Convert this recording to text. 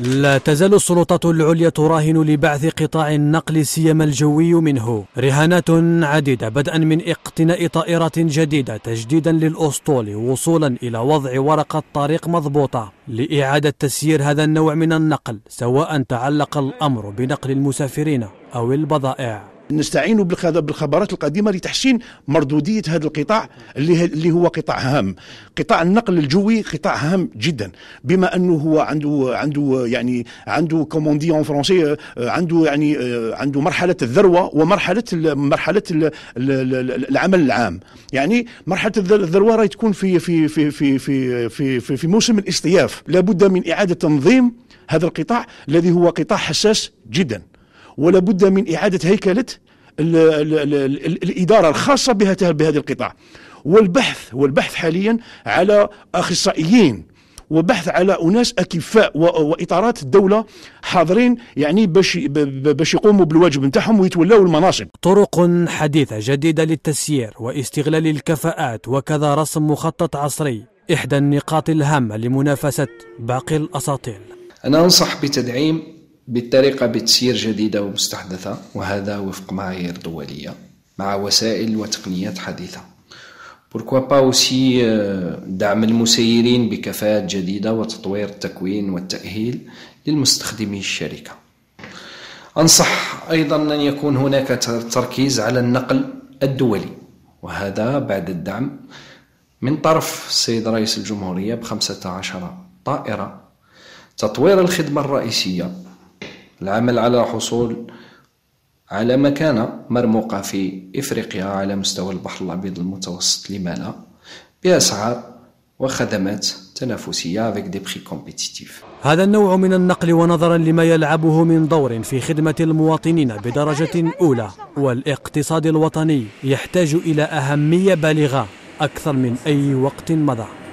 لا تزال السلطات العليا تراهن لبعث قطاع النقل سيما الجوي منه رهانات عديدة بدءا من اقتناء طائرات جديدة تجديدا للأسطول وصولا إلى وضع ورقة طريق مضبوطة لإعادة تسيير هذا النوع من النقل سواء تعلق الأمر بنقل المسافرين أو البضائع نستعين بالخبرات القديمه لتحسين مردوديه هذا القطاع اللي هو قطاع هام قطاع النقل الجوي قطاع هام جدا بما انه هو عنده عنده يعني عنده كوموندي اون فرونسي عنده يعني آه، عنده مرحله الذروه ومرحله مرحله العمل العام يعني مرحله الذروه راهي تكون في في في في في في, في, في موسم الاصطياف لابد من اعاده تنظيم هذا القطاع الذي هو قطاع حساس جدا ولا بد من اعاده هيكله ال ال ال الإدارة الخاصة بهذا القطاع والبحث والبحث حاليا على أخصائيين وبحث على اناس اكفاء واطارات الدوله حاضرين يعني باش باش يقوموا بالواجب نتاعهم ويتولوا المناصب. طرق حديثه جديده للتسيير واستغلال الكفاءات وكذا رسم مخطط عصري احدى النقاط الهامه لمنافسه باقي الاساطيل. انا انصح بتدعيم بالطريقة بتسير جديدة ومستحدثة وهذا وفق معايير دولية مع وسائل وتقنيات حديثة بوركوا با اوسي دعم المسيرين بكفاءات جديدة وتطوير التكوين والتأهيل للمستخدمي الشركة أنصح أيضا أن يكون هناك تركيز على النقل الدولي وهذا بعد الدعم من طرف السيد رئيس الجمهورية بخمسة عشر طائرة تطوير الخدمة الرئيسية العمل على حصول على مكانة مرموقة في إفريقيا على مستوى البحر الأبيض المتوسط لما لا بأسعار وخدمات تنافسية avec des prix compétitifs. هذا النوع من النقل ونظرا لما يلعبه من دور في خدمة المواطنين بدرجة أولى والاقتصاد الوطني يحتاج إلى أهمية بالغة أكثر من أي وقت مضى